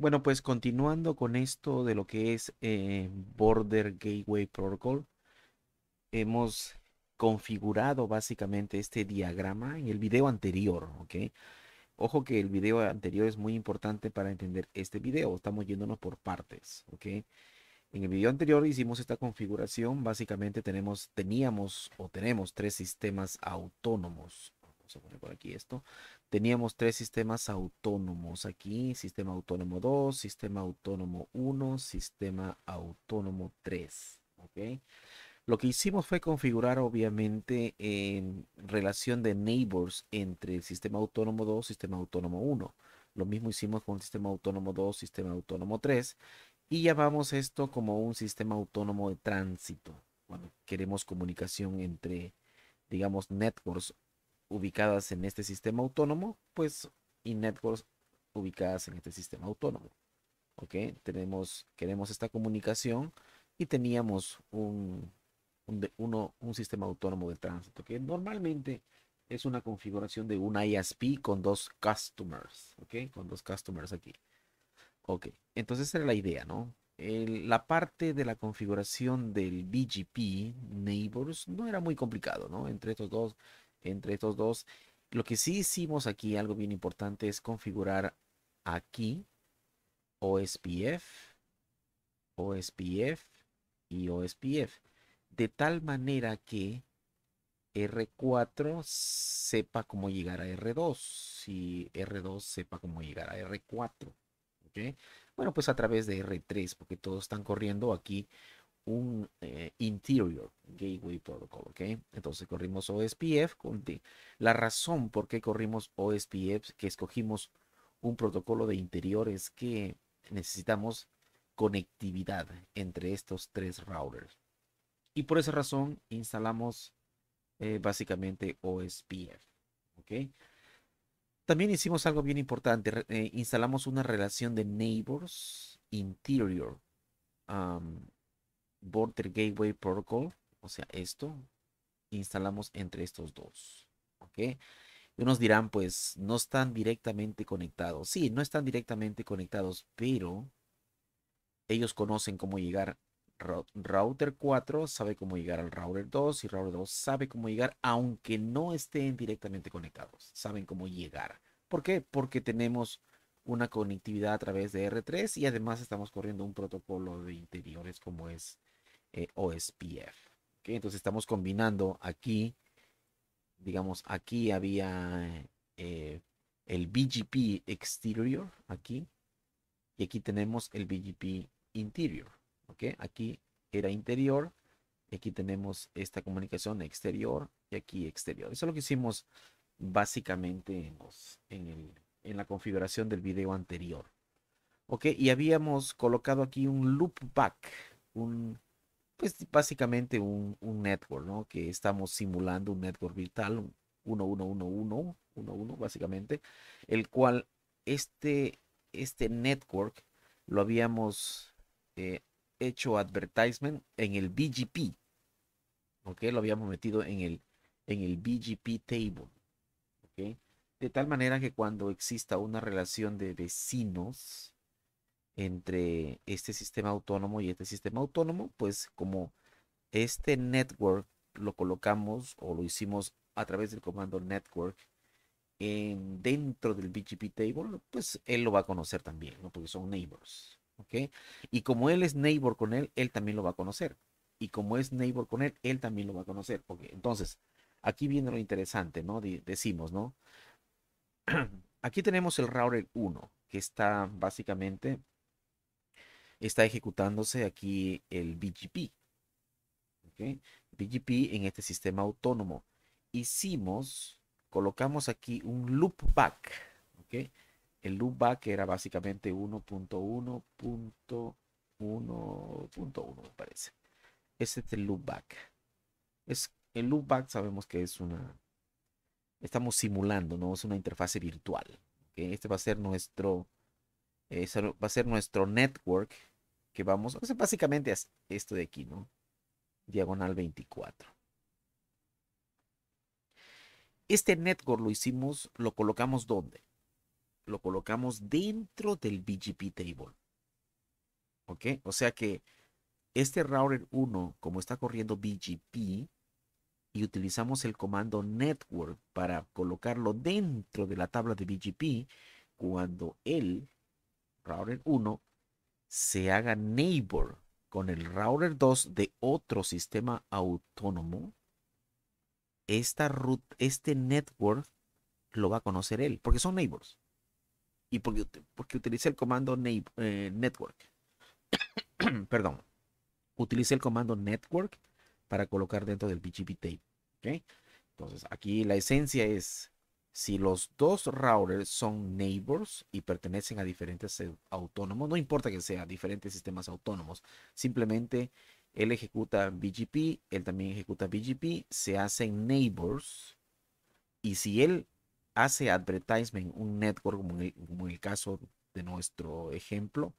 Bueno, pues continuando con esto de lo que es eh, Border Gateway Protocol, hemos configurado básicamente este diagrama en el video anterior, ¿ok? Ojo que el video anterior es muy importante para entender este video, estamos yéndonos por partes, ¿ok? En el video anterior hicimos esta configuración, básicamente tenemos, teníamos o tenemos tres sistemas autónomos, vamos a por aquí esto, teníamos tres sistemas autónomos aquí, sistema autónomo 2, sistema autónomo 1, sistema autónomo 3, Lo que hicimos fue configurar obviamente en relación de neighbors entre el sistema autónomo 2 sistema autónomo 1. Lo mismo hicimos con el sistema autónomo 2, sistema autónomo 3 y llamamos esto como un sistema autónomo de tránsito. Cuando queremos comunicación entre, digamos, networks ubicadas en este sistema autónomo, pues, y networks ubicadas en este sistema autónomo. ¿Ok? Tenemos, queremos esta comunicación y teníamos un, sistema autónomo de tránsito, que normalmente es una configuración de un ISP con dos customers, ¿ok? Con dos customers aquí. Ok, entonces esa era la idea, ¿no? la parte de la configuración del BGP Neighbors no era muy complicado, ¿no? Entre estos dos entre estos dos. Lo que sí hicimos aquí, algo bien importante, es configurar aquí OSPF, OSPF y OSPF. De tal manera que R4 sepa cómo llegar a R2 y R2 sepa cómo llegar a R4. Bueno, pues a través de R3, porque todos están corriendo aquí un eh, Interior Gateway Protocol, ¿ok? Entonces corrimos OSPF. Con la razón por qué corrimos OSPF, que escogimos un protocolo de interior, es que necesitamos conectividad entre estos tres routers. Y por esa razón instalamos eh, básicamente OSPF, ¿ok? También hicimos algo bien importante, eh, instalamos una relación de neighbors interior Border Gateway Protocol, o sea, esto, instalamos entre estos dos. ¿Ok? Y nos dirán, pues, no están directamente conectados. Sí, no están directamente conectados, pero ellos conocen cómo llegar. Router 4 sabe cómo llegar al router 2 y router 2 sabe cómo llegar, aunque no estén directamente conectados. Saben cómo llegar. ¿Por qué? Porque tenemos una conectividad a través de R3 y además estamos corriendo un protocolo de interiores como es eh, OSPF. Entonces estamos combinando aquí, digamos, aquí había eh, el BGP exterior, aquí, y aquí tenemos el BGP interior. ¿okay? Aquí era interior, aquí tenemos esta comunicación exterior y aquí exterior. Eso es lo que hicimos básicamente en, en la configuración del video anterior. Ok, y habíamos colocado aquí un loopback, un pues básicamente un, network, ¿no? Que estamos simulando un network virtual, 1111, 1.1.1, básicamente, el cual este, este network lo habíamos eh, hecho advertisement en el BGP, ¿ok? Lo habíamos metido en el, en el BGP table, ¿ok? De tal manera que cuando exista una relación de vecinos, entre este sistema autónomo y este sistema autónomo, pues como este network lo colocamos o lo hicimos a través del comando network en, dentro del BGP table, pues él lo va a conocer también, ¿no? porque son neighbors. ¿ok? Y como él es neighbor con él, él también lo va a conocer. Y como es neighbor con él, él también lo va a conocer. ¿ok? Entonces, aquí viene lo interesante, ¿no? decimos, ¿no? Aquí tenemos el router 1, que está básicamente está ejecutándose aquí el BGP. BGP en este sistema autónomo. Hicimos, colocamos aquí un loopback. El loopback era básicamente 1.1.1.1, me parece. Ese es el loopback. Es, el loopback sabemos que es una... Estamos simulando, ¿no? Es una interfase virtual. Este va a ser nuestro... va a ser nuestro network vamos, básicamente es esto de aquí, ¿no? Diagonal 24. Este network lo hicimos, lo colocamos ¿dónde? Lo colocamos dentro del BGP table. ¿Ok? O sea que este router 1, como está corriendo BGP, y utilizamos el comando network para colocarlo dentro de la tabla de BGP, cuando el router 1 se haga neighbor con el router 2 de otro sistema autónomo, esta este network lo va a conocer él, porque son neighbors. Y porque, porque utiliza el comando eh, network. Perdón. utilice el comando network para colocar dentro del BGP tape. ¿okay? Entonces, aquí la esencia es si los dos routers son neighbors y pertenecen a diferentes autónomos, no importa que sean diferentes sistemas autónomos, simplemente él ejecuta BGP, él también ejecuta BGP, se hacen neighbors y si él hace advertisement, un network como en el, caso de nuestro ejemplo,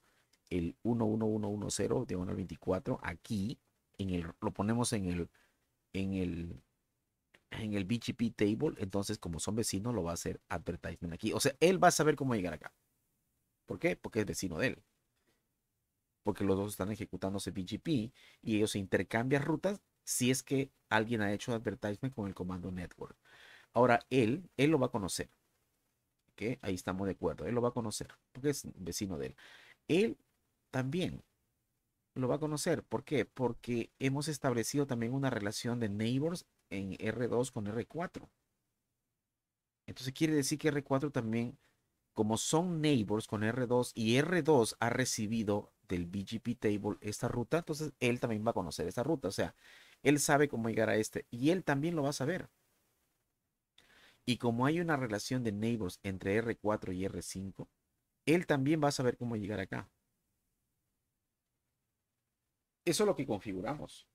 el 11110 de 24, aquí en el, lo ponemos en el, en el en el BGP table, entonces como son vecinos lo va a hacer advertisement aquí. O sea, él va a saber cómo llegar acá. ¿Por qué? Porque es vecino de él. Porque los dos están ejecutándose BGP y ellos intercambian rutas si es que alguien ha hecho advertisement con el comando network. Ahora, él, él lo va a conocer. ¿Ok? Ahí estamos de acuerdo. Él lo va a conocer porque es vecino de él. Él también lo va a conocer. ¿Por qué? Porque hemos establecido también una relación de neighbors en R2 con R4. Entonces quiere decir que R4 también, como son neighbors con R2 y R2 ha recibido del BGP table esta ruta, entonces él también va a conocer esta ruta. O sea, él sabe cómo llegar a este y él también lo va a saber. Y como hay una relación de neighbors entre R4 y R5, él también va a saber cómo llegar acá. Eso es lo que configuramos.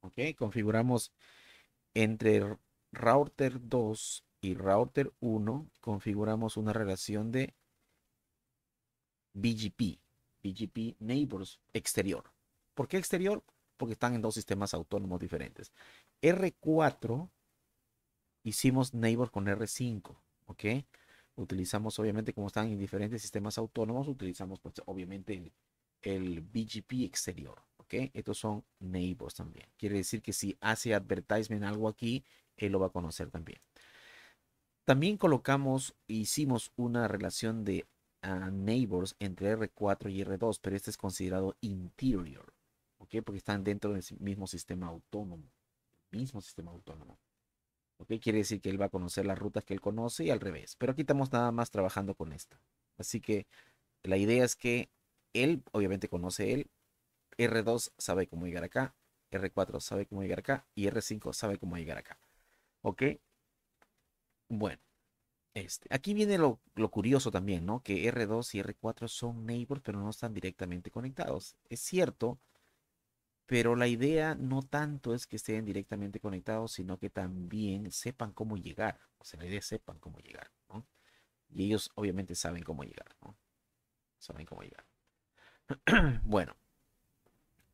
¿Ok? Configuramos entre router 2 y router 1 configuramos una relación de BGP, BGP Neighbors exterior. ¿Por qué exterior? Porque están en dos sistemas autónomos diferentes. R4 hicimos neighbor con R5, ¿ok? Utilizamos obviamente como están en diferentes sistemas autónomos, utilizamos pues obviamente el BGP exterior. ¿ok? Estos son neighbors también. Quiere decir que si hace advertisement algo aquí, él lo va a conocer también. También colocamos, hicimos una relación de ah, neighbors entre R4 y R2, pero este es considerado interior, ¿ok? Porque están dentro del mismo sistema autónomo, mismo sistema autónomo. ¿Ok? Quiere decir que él va a conocer las rutas que él conoce y al revés. Pero aquí estamos nada más trabajando con esta. Así que la idea es que él, obviamente conoce él, R2 sabe cómo llegar acá, R4 sabe cómo llegar acá y R5 sabe cómo llegar acá. ¿Ok? Bueno, este, aquí viene lo, curioso también, ¿no? Que R2 y R4 son neighbors, pero no están directamente conectados. Es cierto, pero la idea no tanto es que estén directamente conectados, sino que también sepan cómo llegar. O sea, la idea es sepan cómo llegar, ¿no? Y ellos obviamente saben cómo llegar, ¿no? Saben cómo llegar. bueno,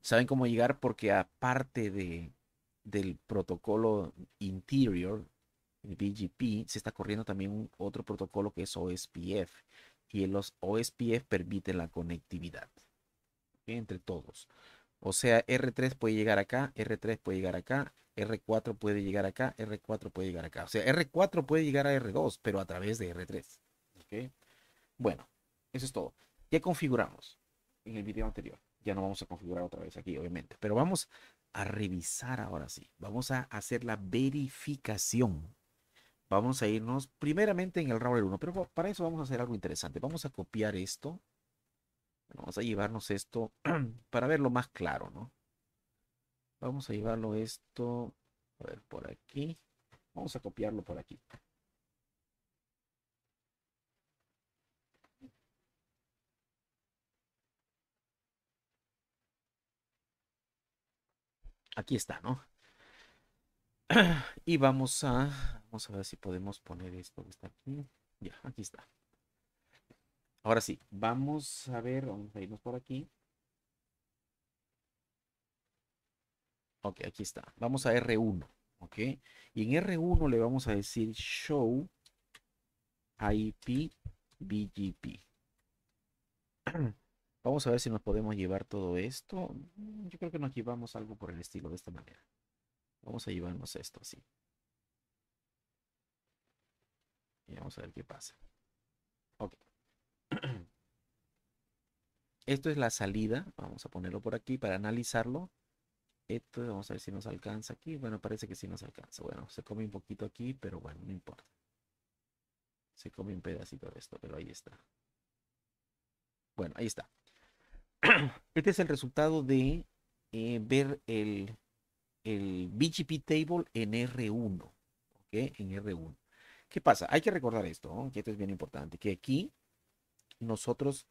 saben cómo llegar porque aparte de, del protocolo Interior, el BGP, se está corriendo también un, otro protocolo que es OSPF. Y los OSPF permiten la conectividad entre todos. O sea, R3 puede llegar acá, R3 puede llegar acá, R4 puede llegar acá, R4 puede llegar acá. O sea, R4 puede llegar a R2, pero a través de R3. Bueno, eso es todo. Ya configuramos en el video anterior ya no vamos a configurar otra vez aquí, obviamente. Pero vamos a revisar ahora sí. Vamos a hacer la verificación. Vamos a irnos primeramente en el router 1, pero para eso vamos a hacer algo interesante. Vamos a copiar esto. Vamos a llevarnos esto para verlo más claro, ¿no? Vamos a llevarlo esto, a ver, por aquí. Vamos a copiarlo por aquí. aquí está, ¿no? Y vamos a, vamos a ver si podemos poner esto que está aquí. Ya, aquí está. Ahora sí, vamos a ver, vamos a irnos por aquí. Ok, aquí está. Vamos a R1, ok. Y en R1 le vamos a decir show IP BGP. Vamos a ver si nos podemos llevar todo esto. Mm, yo creo que nos llevamos algo por el estilo de esta manera. Vamos a llevarnos esto así. Y vamos a ver qué pasa. Ok. Esto es la salida. Vamos a ponerlo por aquí para analizarlo. Esto, vamos a ver si nos alcanza aquí. Bueno, parece que sí nos alcanza. Bueno, se come un poquito aquí, pero bueno, no importa. Se come un pedacito de esto, pero ahí está. Bueno, ahí está. este es el resultado de eh, ver el, el BGP table en R1. ¿Ok? En R1. ¿Qué pasa? Hay que recordar esto, que esto es bien importante, que aquí nosotros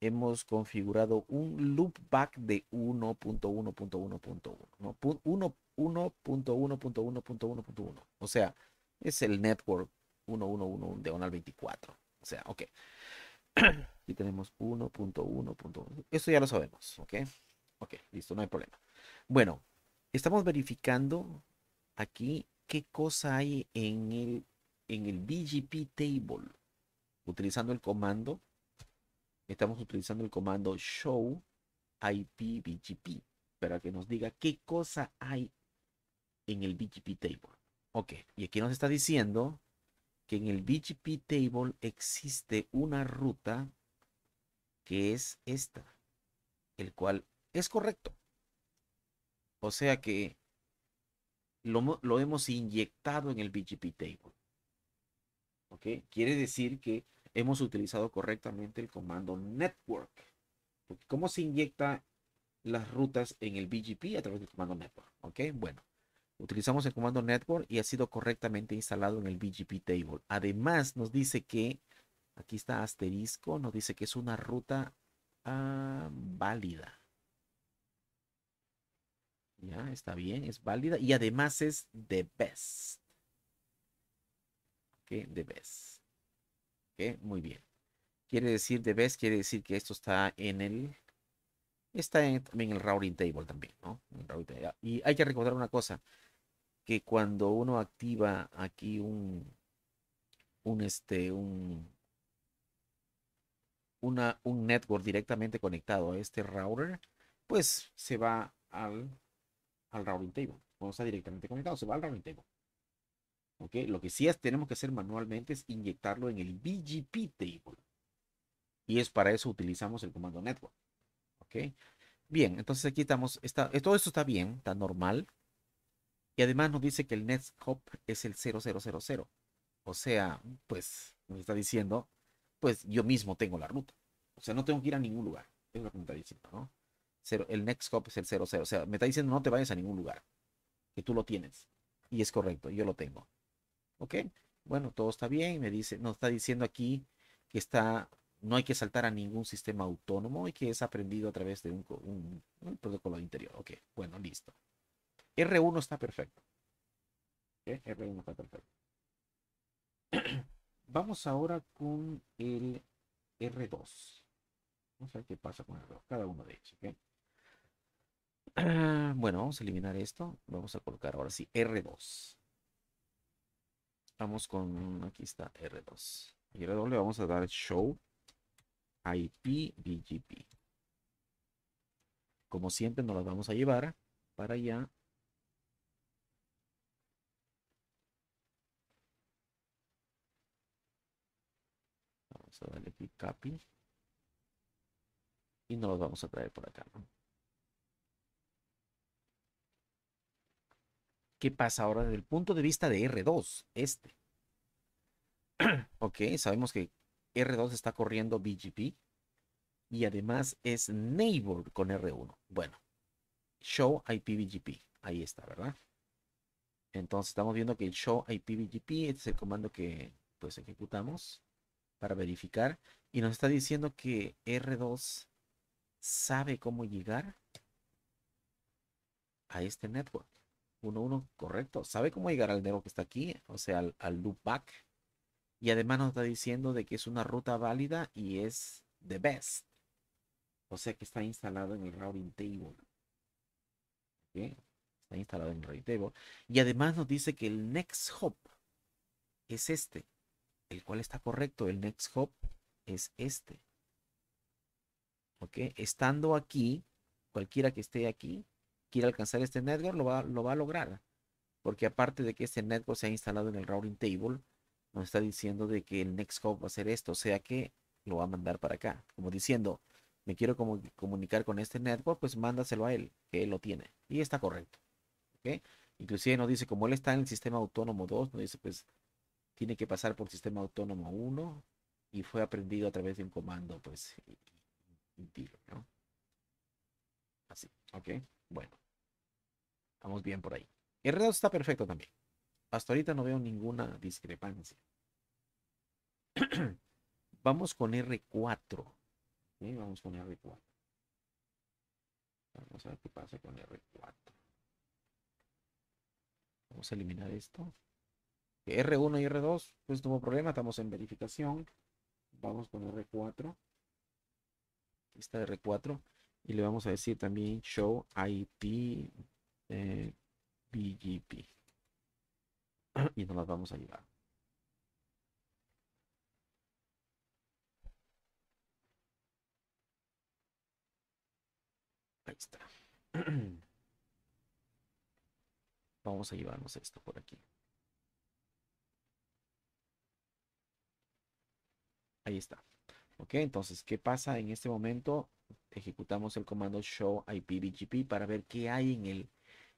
hemos configurado un loopback de 1.1.1.1.1, 1.1.1.1.1.1. O sea, es el network 1111 onal 24. O sea, ok. Aquí tenemos 1.1.1. Esto ya lo sabemos, ¿ok? Ok, listo, no hay problema. Bueno, estamos verificando aquí qué cosa hay en el, en el BGP table. Utilizando el comando, estamos utilizando el comando show IP BGP para que nos diga qué cosa hay en el BGP table. Ok, y aquí nos está diciendo que en el BGP Table existe una ruta que es esta, el cual es correcto. O sea que lo, hemos inyectado en el BGP Table. ¿Ok? Quiere decir que hemos utilizado correctamente el comando network. ¿Cómo se inyecta las rutas en el BGP a través del comando network? ¿Ok? Bueno. Utilizamos el comando network y ha sido correctamente instalado en el BGP table. Además, nos dice que, aquí está asterisco, nos dice que es una ruta ah, válida. Ya, está bien, es válida y además es the best. Ok, the best. Ok, muy bien. Quiere decir the best, quiere decir que esto está en el está en, en, el routing table también, ¿no? Y hay que recordar una cosa, que cuando uno activa aquí un, un, este, una, un network directamente conectado a este router, pues se va al, al routing table. vamos estar directamente conectado, se va al routing table. Okay. Lo que sí es, tenemos que hacer manualmente es inyectarlo en el BGP table. Y es para eso utilizamos el comando network. ¿Ok? Bien, entonces aquí estamos, está, eh, todo esto está bien, está normal. Y además nos dice que el next hop es el 0000. O sea, pues nos está diciendo, pues yo mismo tengo la ruta. O sea, no tengo que ir a ningún lugar. Es lo que me está diciendo, ¿no? el next hop es el 00. O sea, me está diciendo no te vayas a ningún lugar. Que tú lo tienes. Y es correcto, yo lo tengo. ¿Ok? Bueno, todo está bien. Me dice, nos está diciendo aquí que está, no hay que saltar a ningún sistema autónomo y que es aprendido a través de un, protocolo interior. Ok, bueno, listo. R1 está perfecto. r R1 está perfecto. Vamos ahora con el R2. Vamos a ver qué pasa con el R2, cada uno de ellos. bueno, vamos a eliminar esto. Vamos a colocar ahora sí R2. Vamos con, aquí está R2. Y R2 le vamos a dar show IP BGP. Como siempre nos las vamos a llevar para allá aquí copy. Y no los vamos a traer por acá. ¿Qué pasa ahora desde el punto de vista de R2? Este. ok, sabemos que R2 está corriendo BGP. Y además es neighbor con R1. Bueno, show bgp Ahí está, ¿verdad? Entonces estamos viendo que el show ip bgp este es el comando que pues ejecutamos verificar. Y nos está diciendo que R2 sabe cómo llegar a este network. 1.1, correcto. Sabe cómo llegar al network que está aquí, o sea, al, loopback Y además nos está diciendo de que es una ruta válida y es the best. O sea que está instalado en el routing table. Está instalado en el routing table. Y además nos dice que el next hop es este el cual está correcto, el next hop es este. ¿Ok? Estando aquí, cualquiera que esté aquí, quiere alcanzar este network, lo va, lo va a lograr. Porque aparte de que este network se ha instalado en el routing table, nos está diciendo de que el next hop va a ser esto, o sea que lo va a mandar para acá. Como diciendo, me quiero como comunicar con este network, pues mándaselo a él, que él lo tiene. Y está correcto. ¿Ok? Inclusive nos dice, como él está en el sistema autónomo 2, nos dice, pues tiene que pasar por sistema autónomo 1 y fue aprendido a través de un comando, pues, un tiro, ¿no? Así, ¿ok? Bueno, vamos bien por ahí. R2 está perfecto también. Hasta ahorita no veo ninguna discrepancia. vamos con R4. Vamos con R4. Vamos a ver qué pasa con R4. Vamos a eliminar esto. R1 y R2, pues no problema, estamos en verificación. Vamos con R4. está R4. Y le vamos a decir también show IP eh, BGP. Y nos las vamos a llevar. Ahí está. Vamos a llevarnos esto por aquí. Ahí está. Ok, entonces, ¿qué pasa en este momento? Ejecutamos el comando show IP BGP para ver qué hay en el,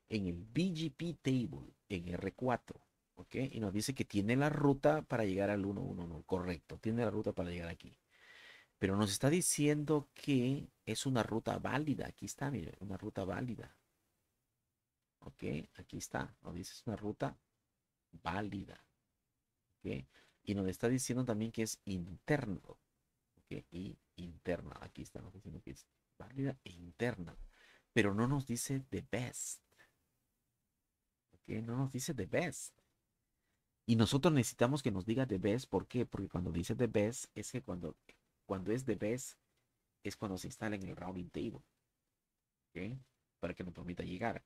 en el BGP table, en R4. Ok, y nos dice que tiene la ruta para llegar al 111. Correcto, tiene la ruta para llegar aquí. Pero nos está diciendo que es una ruta válida. Aquí está, mire, una ruta válida. Ok, aquí está. Nos dice es una ruta válida. Ok y nos está diciendo también que es interno. Y interna, aquí estamos diciendo que es válida e interna, pero no nos dice the best. No nos dice the best. Y nosotros necesitamos que nos diga the best, ¿por qué? Porque cuando dice the best es que cuando, cuando es the best es cuando se instala en el routing table. Para que nos permita llegar.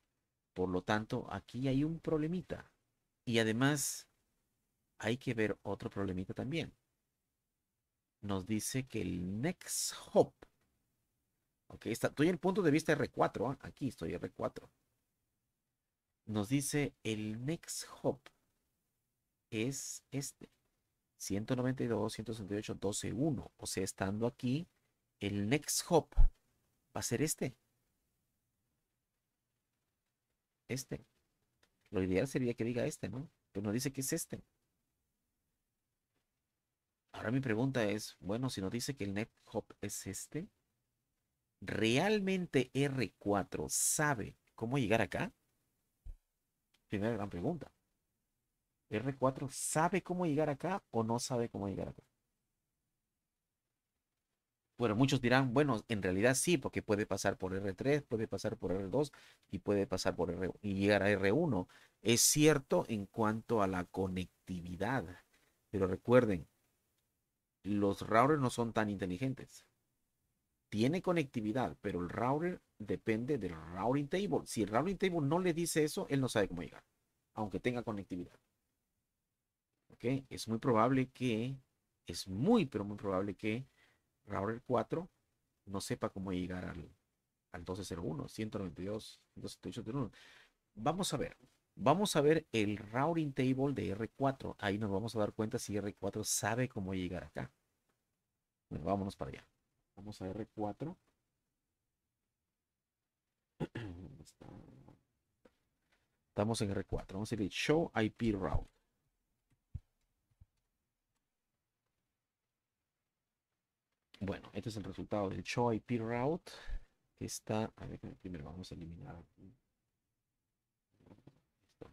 Por lo tanto, aquí hay un problemita. Y además, hay que ver otro problemita también. Nos dice que el next hop. Ok, estoy en el punto de vista R4. ¿ah? Aquí estoy R4. Nos dice el next hop es este. 192, 168, 12, 1. O sea, estando aquí, el next hop va a ser este. Este. Lo ideal sería que diga este, ¿no? Pero nos dice que es este. Ahora mi pregunta es, bueno, si nos dice que el net hop es este, ¿realmente R4 sabe cómo llegar acá? Primera gran pregunta. ¿R4 sabe cómo llegar acá o no sabe cómo llegar acá? Bueno, muchos dirán, bueno, en realidad sí, porque puede pasar por R3, puede pasar por R2 y puede pasar por R y llegar a R1. Es cierto en cuanto a la conectividad, pero recuerden, los routers no son tan inteligentes. Tiene conectividad, pero el router depende del routing table. Si el routing table no le dice eso, él no sabe cómo llegar, aunque tenga conectividad. ¿Ok? Es muy probable que, es muy, pero muy probable que router 4 no sepa cómo llegar al, al 1201, 192, 128.1. Vamos a ver. Vamos a ver el routing table de R4. Ahí nos vamos a dar cuenta si R4 sabe cómo llegar acá. Bueno, vámonos para allá. Vamos a R4. Estamos en R4. Vamos a decir show IP route. Bueno, este es el resultado del show IP route. Que está. A ver, primero vamos a eliminar aquí.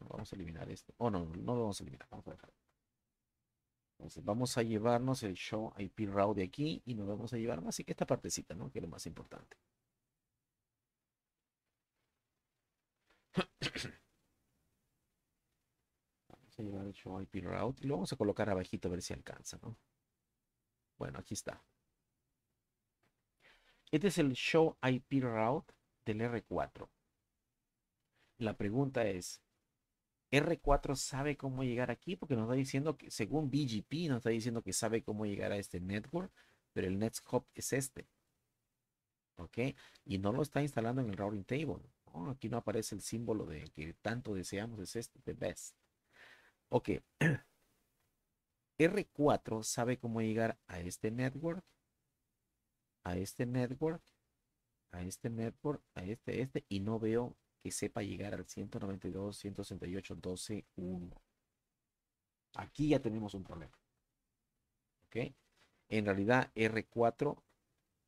Vamos a eliminar este, Oh, no, no lo vamos a eliminar. Vamos a dejar. Entonces vamos a llevarnos el show IP route de aquí y nos vamos a llevar más así que esta partecita, ¿no? Que es lo más importante. vamos a llevar el show IP route y lo vamos a colocar abajito a ver si alcanza, ¿no? Bueno, aquí está. Este es el show IP route del R4. La pregunta es, R4 sabe cómo llegar aquí porque nos está diciendo que, según BGP, nos está diciendo que sabe cómo llegar a este network, pero el next hop es este. ¿Ok? Y no lo está instalando en el routing table. aquí no aparece el símbolo de que tanto deseamos, es este, the best. Ok. R4 sabe cómo llegar a este network, a este network, a este network, a este, este, y no veo que sepa llegar al 192, 168, 12, 1. Aquí ya tenemos un problema. ¿Ok? En realidad, R4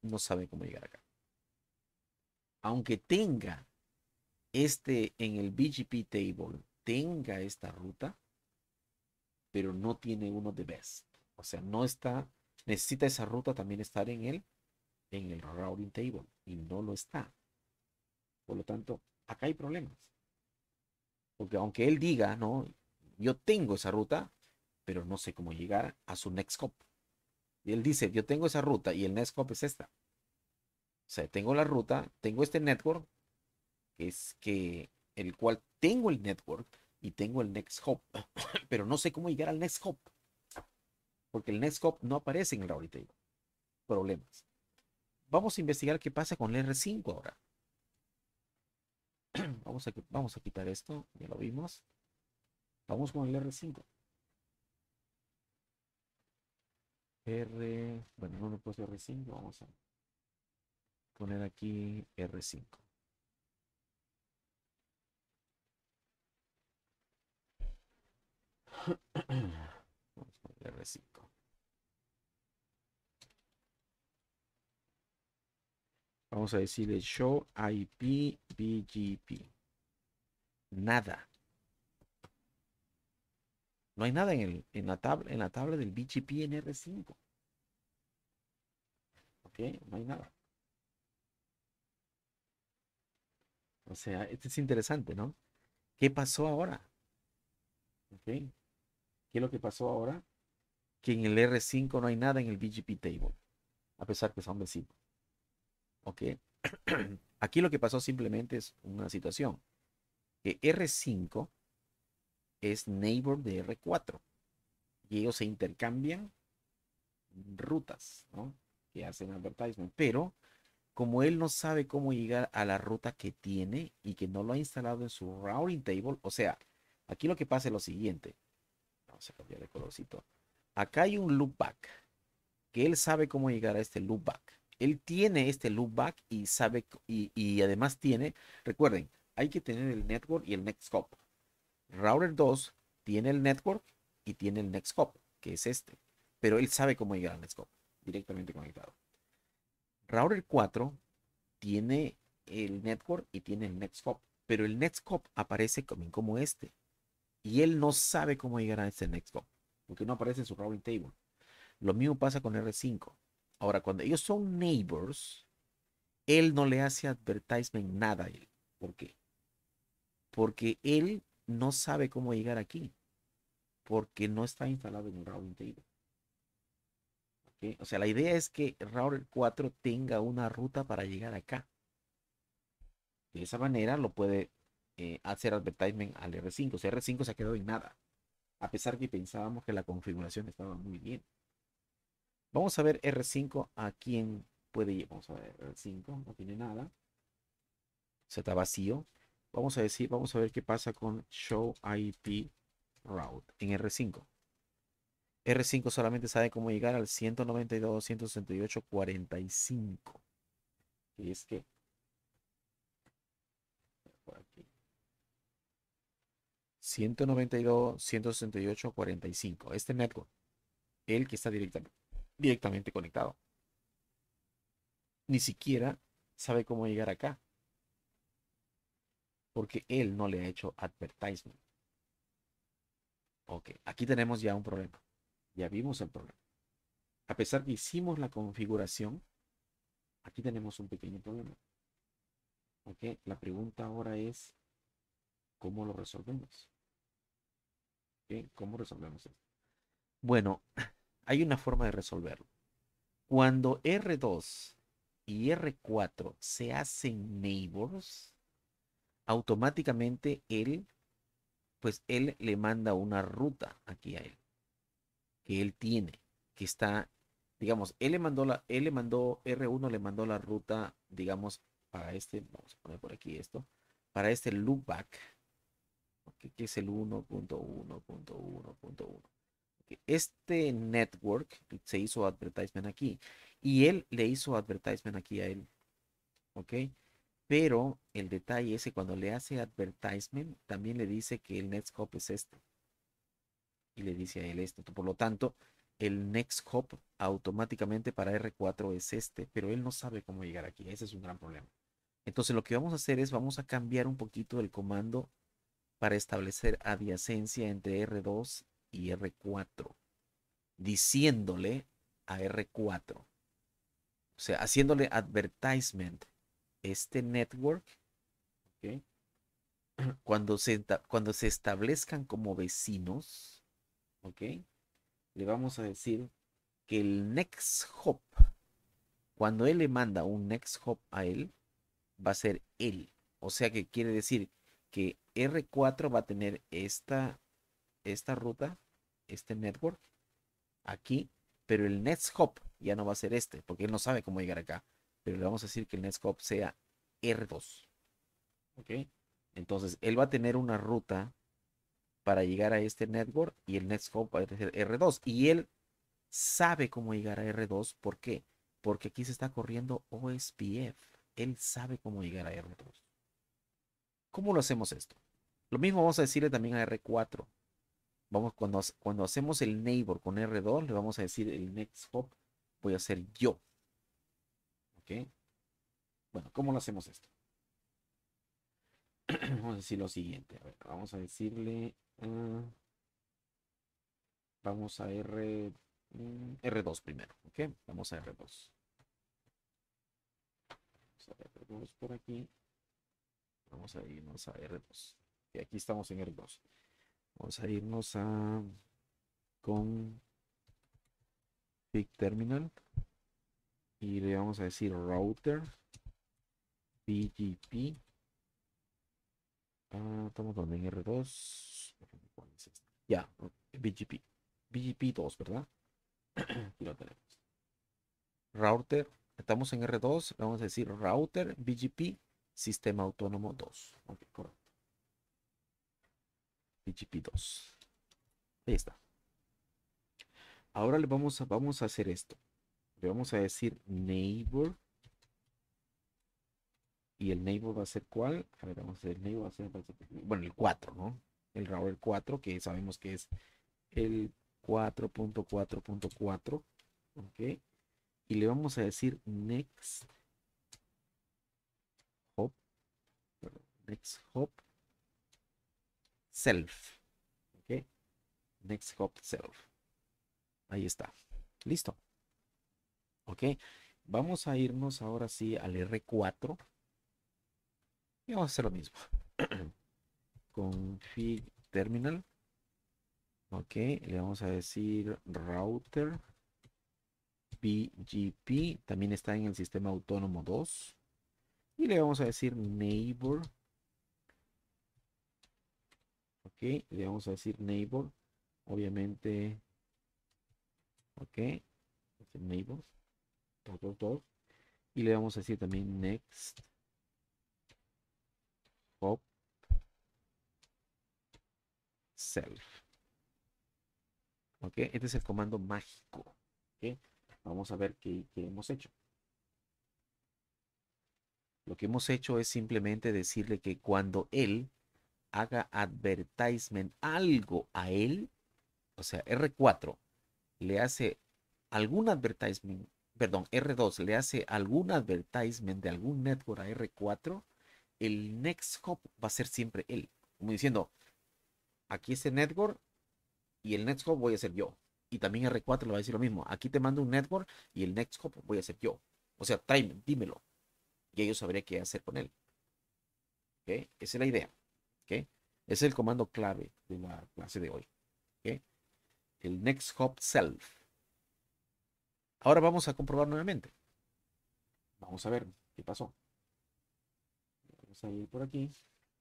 no sabe cómo llegar acá. Aunque tenga este en el BGP table, tenga esta ruta, pero no tiene uno de best. O sea, no está, necesita esa ruta también estar en el, en el routing table y no lo está. Por lo tanto, acá hay problemas. Porque aunque él diga, no, yo tengo esa ruta, pero no sé cómo llegar a su next hop. Y él dice, yo tengo esa ruta y el next hop es esta. O sea, tengo la ruta, tengo este network, que es que el cual tengo el network y tengo el next hop, pero no sé cómo llegar al next hop. Porque el next hop no aparece en el ahorita. Problemas. Vamos a investigar qué pasa con el R5 ahora. Vamos a, vamos a quitar esto, ya lo vimos. Vamos con el R5. R, bueno, no le puse R5, vamos a poner aquí R5. Vamos con el R5. Vamos a decir decirle show IP BGP nada. No hay nada en, el, en, la, tabla, en la tabla del BGP en R5. ¿Ok? No hay nada. O sea, esto es interesante, ¿no? ¿Qué pasó ahora? ¿Ok? ¿Qué es lo que pasó ahora? Que en el R5 no hay nada en el BGP table, a pesar que son vecinos. ¿Ok? Aquí lo que pasó simplemente es una situación que R5 es neighbor de R4 y ellos se intercambian rutas, ¿no? Que hacen advertisement, pero como él no sabe cómo llegar a la ruta que tiene y que no lo ha instalado en su routing table, o sea, aquí lo que pasa es lo siguiente. Vamos a cambiar de colorcito. Acá hay un loopback, que él sabe cómo llegar a este loopback. Él tiene este loopback y sabe, y además tiene, recuerden, hay que tener el network y el next hop. Router 2 tiene el network y tiene el next hop, que es este. Pero él sabe cómo llegar al next hop, directamente conectado. Router 4 tiene el network y tiene el next hop, pero el next hop aparece como como este. Y él no sabe cómo llegar a este next hop, porque no aparece en su routing table. Lo mismo pasa con R5. Ahora, cuando ellos son neighbors, él no le hace advertisement nada a él. ¿Por qué? porque él no sabe cómo llegar aquí, porque no está instalado en un RAW O sea, la idea es que router 4 tenga una ruta para llegar acá. De esa manera lo puede eh, hacer advertisement al R5. O sea, R5 se ha quedado en nada, a pesar que pensábamos que la configuración estaba muy bien. Vamos a ver R5 a quién puede ir. Vamos a ver R5, no tiene nada. Se está vacío. Vamos a decir, vamos a ver qué pasa con show IP route en R5. R5 solamente sabe cómo llegar al 192, 168, 45. Y es que por 192, Este network, el que está directamente conectado. Ni siquiera sabe cómo llegar acá porque él no le ha hecho advertisement. Ok, aquí tenemos ya un problema. Ya vimos el problema. A pesar que hicimos la configuración, aquí tenemos un pequeño problema. Ok, la pregunta ahora es, ¿cómo lo resolvemos? ¿Cómo resolvemos esto? Bueno, hay una forma de resolverlo. Cuando R2 y R4 se hacen neighbors, automáticamente él, pues él le manda una ruta aquí a él, que él tiene, que está, digamos, él le mandó la, mandó, R1 le mandó la ruta, digamos, para este, vamos a poner por aquí esto, para este loopback, que es el 1.1.1.1. este network se hizo advertisement aquí y él le hizo advertisement aquí a él. ¿Ok? Pero el detalle es que cuando le hace advertisement, también le dice que el Next Hop es este. Y le dice a él esto. Por lo tanto, el Next Hop automáticamente para R4 es este, pero él no sabe cómo llegar aquí. Ese es un gran problema. Entonces lo que vamos a hacer es, vamos a cambiar un poquito el comando para establecer adyacencia entre R2 y R4, diciéndole a R4, o sea, haciéndole advertisement este network, cuando, se, cuando se establezcan como vecinos, okay, le vamos a decir que el next hop, cuando él le manda un next hop a él, va a ser él. O sea que quiere decir que R4 va a tener esta, esta ruta, este network, aquí, pero el next hop ya no va a ser este, porque él no sabe cómo llegar acá pero le vamos a decir que el next hop sea R2. Ok. Entonces, él va a tener una ruta para llegar a este network y el hop va a ser R2. Y él sabe cómo llegar a R2. ¿Por qué? Porque aquí se está corriendo OSPF. Él sabe cómo llegar a R2. ¿Cómo lo hacemos esto? Lo mismo vamos a decirle también a R4. Vamos, cuando, cuando hacemos el neighbor con R2, le vamos a decir el next hop voy a hacer yo bueno, ¿cómo lo hacemos esto? vamos a decir lo siguiente. A ver, vamos a decirle. vamos a R, mm, R2 primero. ¿Ok? Vamos a R2. Vamos a R2 por aquí. Vamos a irnos a R2. Y aquí estamos en R2. Vamos a irnos a. Con. Big Terminal y le vamos a decir router BGP. Ah, estamos donde en R2. Ya, BGP. BGP 2, ¿verdad? Aquí lo tenemos. Router. Estamos en R2. Le vamos a decir router BGP sistema autónomo 2. BGP 2. Ahí está. Ahora le vamos a, vamos a hacer esto. Le vamos a decir neighbor. ¿Y el neighbor va a ser cuál? A ver, vamos a hacer neighbor. Va a ser, bueno, el 4, ¿no? El router 4, que sabemos que es el 4.4.4. Ok. Y le vamos a decir next hop. Next hop self. Ok. Next hop self. Ahí está. Listo. ¿Ok? Vamos a irnos ahora sí al R4. Y vamos a hacer lo mismo. Config terminal. Ok, le vamos a decir router BGP. También está en el sistema autónomo 2. Y le vamos a decir neighbor. Ok, le vamos a decir neighbor. Obviamente. Ok. Neighbor. Y le vamos a decir también next pop self. ¿Ok? Este es el comando mágico. ¿Ok? Vamos a ver qué, qué hemos hecho. Lo que hemos hecho es simplemente decirle que cuando él haga advertisement algo a él, o sea, R4 le hace algún advertisement perdón, R2 le hace algún advertisement de algún network a R4, el next hop va a ser siempre él. Como diciendo, aquí el este network y el next hop voy a ser yo. Y también R4 le va a decir lo mismo. Aquí te mando un network y el next hop voy a ser yo. O sea, time, dímelo. Y ellos sabré qué hacer con él. ¿Okay? Esa es la idea. ¿Okay? Ese es el comando clave de la clase de hoy. ¿Okay? El next hop self. Ahora vamos a comprobar nuevamente. Vamos a ver qué pasó. Vamos a ir por aquí.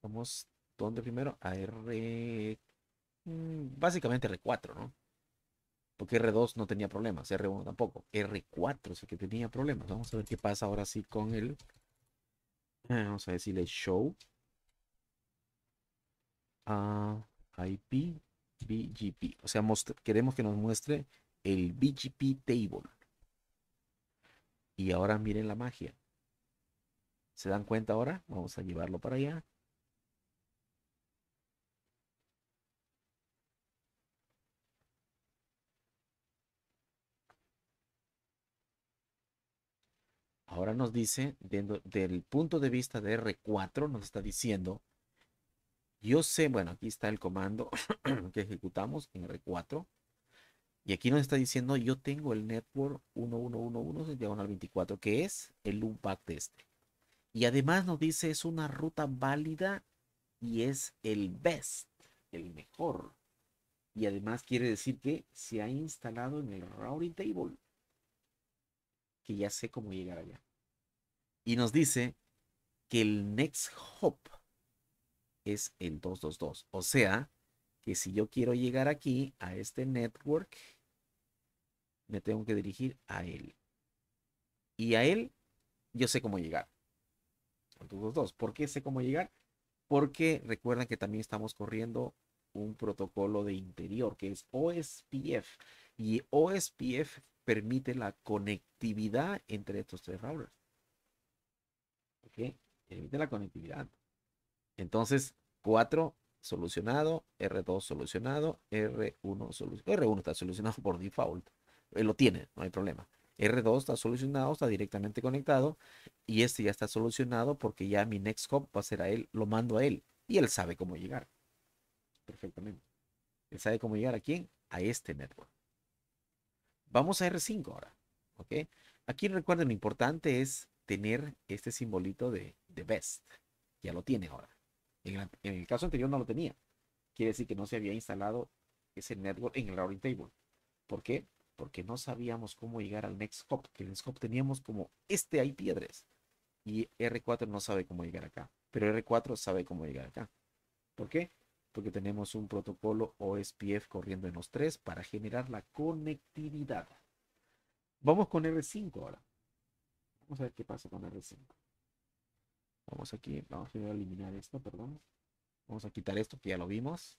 Vamos, ¿dónde primero? A R... Mm, básicamente R4, ¿no? Porque R2 no tenía problemas, R1 tampoco. R4 es el que tenía problemas. Vamos a ver qué pasa ahora sí con el... Vamos a decirle show. A IP BGP. O sea, queremos que nos muestre el BGP table. Y ahora miren la magia. ¿Se dan cuenta ahora? Vamos a llevarlo para allá. Ahora nos dice, dentro del punto de vista de R4, nos está diciendo, yo sé, bueno, aquí está el comando que ejecutamos en R4. Y aquí nos está diciendo, yo tengo el network 1111 diagonal 24, que es el loopback de este. Y además nos dice, es una ruta válida y es el best, el mejor. Y además quiere decir que se ha instalado en el routing table. Que ya sé cómo llegar allá. Y nos dice que el next hop es el 222. O sea, que si yo quiero llegar aquí, a este network, me tengo que dirigir a él. Y a él, yo sé cómo llegar. Los dos. ¿Por qué sé cómo llegar? Porque recuerdan que también estamos corriendo un protocolo de interior que es OSPF. Y OSPF permite la conectividad entre estos tres routers. ¿Ok? Permite la conectividad. Entonces, cuatro solucionado, R2 solucionado, R1 solucionado. R1 está solucionado por default, él eh, lo tiene, no hay problema. R2 está solucionado, está directamente conectado y este ya está solucionado porque ya mi next hop va a ser a él, lo mando a él y él sabe cómo llegar. Perfectamente. Él sabe cómo llegar a quién? A este network. Vamos a R5 ahora. ¿ok? Aquí recuerden, lo importante es tener este simbolito de, de best. Ya lo tiene ahora. En, el caso anterior no lo tenía. Quiere decir que no se había instalado ese network en el routing table. ¿Por qué? Porque no sabíamos cómo llegar al next hop, que el next hop teníamos como este IP address. Y R4 no sabe cómo llegar acá, pero R4 sabe cómo llegar acá. ¿Por qué? Porque tenemos un protocolo OSPF corriendo en los tres para generar la conectividad. Vamos con R5 ahora. Vamos a ver qué pasa con R5. Vamos aquí, vamos a eliminar esto, perdón. Vamos a quitar esto que ya lo vimos.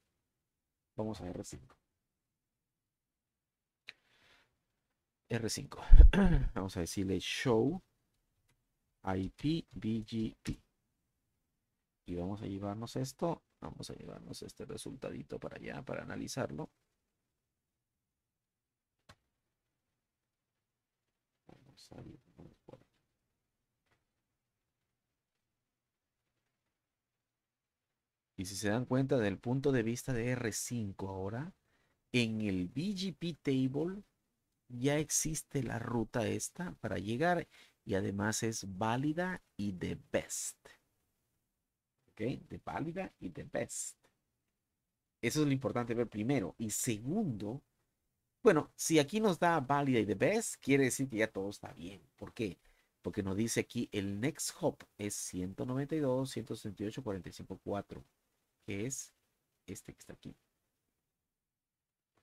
Vamos a R5. R5. vamos a decirle show IP BGP. Y vamos a llevarnos esto. Vamos a llevarnos este resultadito para allá, para analizarlo. Vamos a Y si se dan cuenta del punto de vista de R5 ahora, en el BGP table ya existe la ruta esta para llegar y además es válida y the best. ¿Ok? De válida y the best. Eso es lo importante ver primero. Y segundo, bueno, si aquí nos da válida y the best, quiere decir que ya todo está bien. ¿Por qué? Porque nos dice aquí el next hop es 192, 168, que es este que está aquí.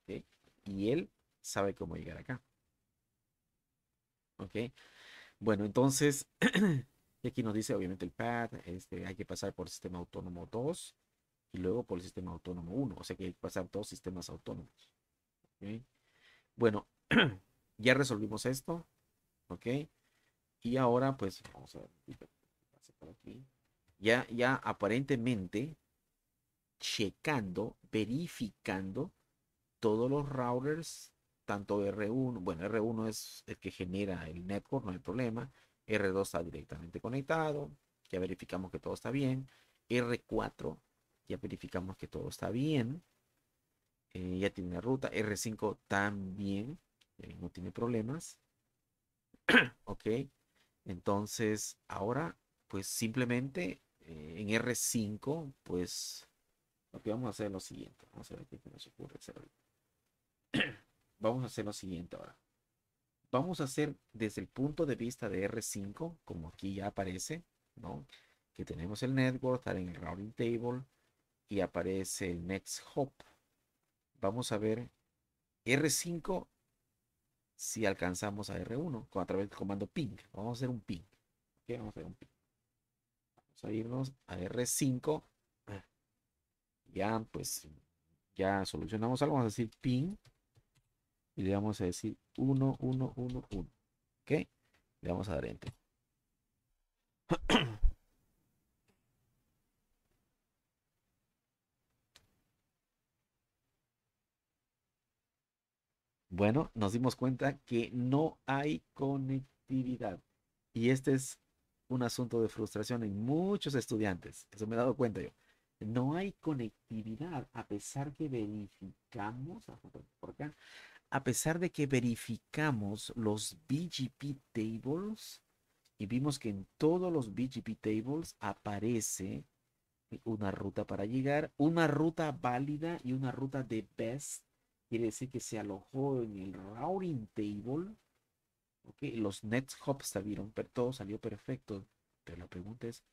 ¿Ok? Y él sabe cómo llegar acá. ¿Ok? Bueno, entonces, aquí nos dice obviamente el pad, este, hay que pasar por el sistema autónomo 2 y luego por el sistema autónomo 1, o sea que hay que pasar dos sistemas autónomos. Bueno, ya resolvimos esto, ¿ok? Y ahora pues vamos a ver, Ya, ya aparentemente checando, verificando todos los routers, tanto R1, bueno, R1 es el que genera el network, no hay problema. R2 está directamente conectado, ya verificamos que todo está bien. R4, ya verificamos que todo está bien. Eh, ya tiene ruta. R5 también, no tiene problemas. ok, entonces ahora, pues simplemente eh, en R5, pues lo que vamos a hacer es lo siguiente. Vamos a ver qué nos ocurre hacer vamos a hacer lo siguiente ahora. Vamos a hacer desde el punto de vista de R5, como aquí ya aparece, ¿no? Que tenemos el network, estar en el routing table y aparece el next hop. Vamos a ver R5 si alcanzamos a R1 con, a través del comando ping. Vamos a hacer un ping. ¿okay? Vamos a hacer un ping. Vamos a irnos a R5 ya pues ya solucionamos algo, vamos a decir pin y le vamos a decir 1, 1, 1, 1. ¿Ok? Le vamos a dar enter. bueno, nos dimos cuenta que no hay conectividad. Y este es un asunto de frustración en muchos estudiantes. Eso me he dado cuenta yo. No hay conectividad a pesar que verificamos, a pesar de que verificamos los BGP tables y vimos que en todos los BGP tables aparece una ruta para llegar, una ruta válida y una ruta de best. Quiere decir que se alojó en el routing table. Okay, los next hops salieron, pero todo salió perfecto. Pero la pregunta es,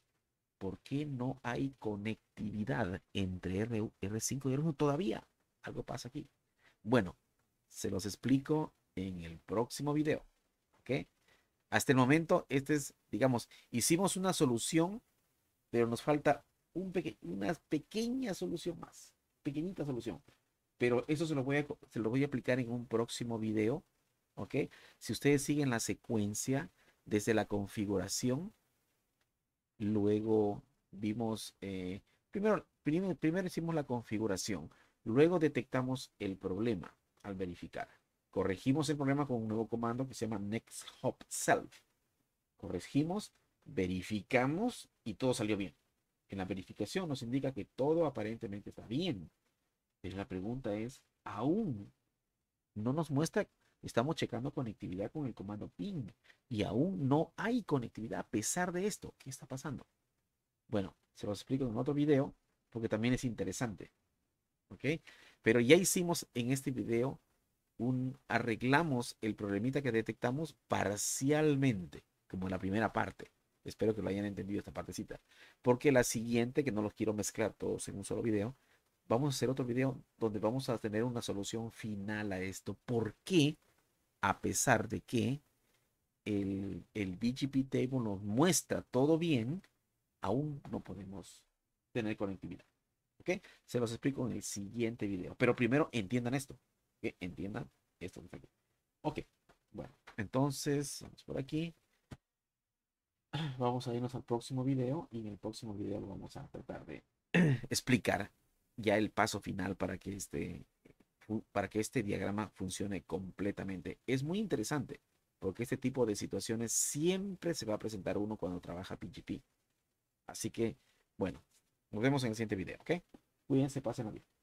¿por qué no hay conectividad entre R, 5 y R1 todavía? Algo pasa aquí. Bueno, se los explico en el próximo video. ¿Ok? Hasta el momento, este es, digamos, hicimos una solución, pero nos falta una pequeña solución más. Pequeñita solución. Pero eso se lo, voy a, se lo voy a aplicar en un próximo video. ¿Ok? Si ustedes siguen la secuencia desde la configuración luego vimos, eh, primero, primero hicimos la configuración, luego detectamos el problema al verificar. Corregimos el problema con un nuevo comando que se llama next hop self. Corregimos, verificamos y todo salió bien. En la verificación nos indica que todo aparentemente está bien. Pero la pregunta es, aún no nos muestra Estamos checando conectividad con el comando ping y aún no hay conectividad a pesar de esto. ¿Qué está pasando? Bueno, se los explico en otro video porque también es interesante. ¿Ok? Pero ya hicimos en este video un arreglamos el problemita que detectamos parcialmente, como en la primera parte. Espero que lo hayan entendido esta partecita. Porque la siguiente, que no los quiero mezclar todos en un solo video, vamos a hacer otro video donde vamos a tener una solución final a esto. ¿Por qué a pesar de que el, el BGP table nos muestra todo bien, aún no podemos tener conectividad. ¿Ok? Se los explico en el siguiente video. Pero primero entiendan esto. ¿ok? Entiendan esto Ok. Bueno, entonces vamos por aquí. Vamos a irnos al próximo video y en el próximo video vamos a tratar de explicar ya el paso final para que este para que este diagrama funcione completamente. Es muy interesante porque este tipo de situaciones siempre se va a presentar uno cuando trabaja PGP. Así que, bueno, nos vemos en el siguiente video, ¿ok? Cuídense, pasen la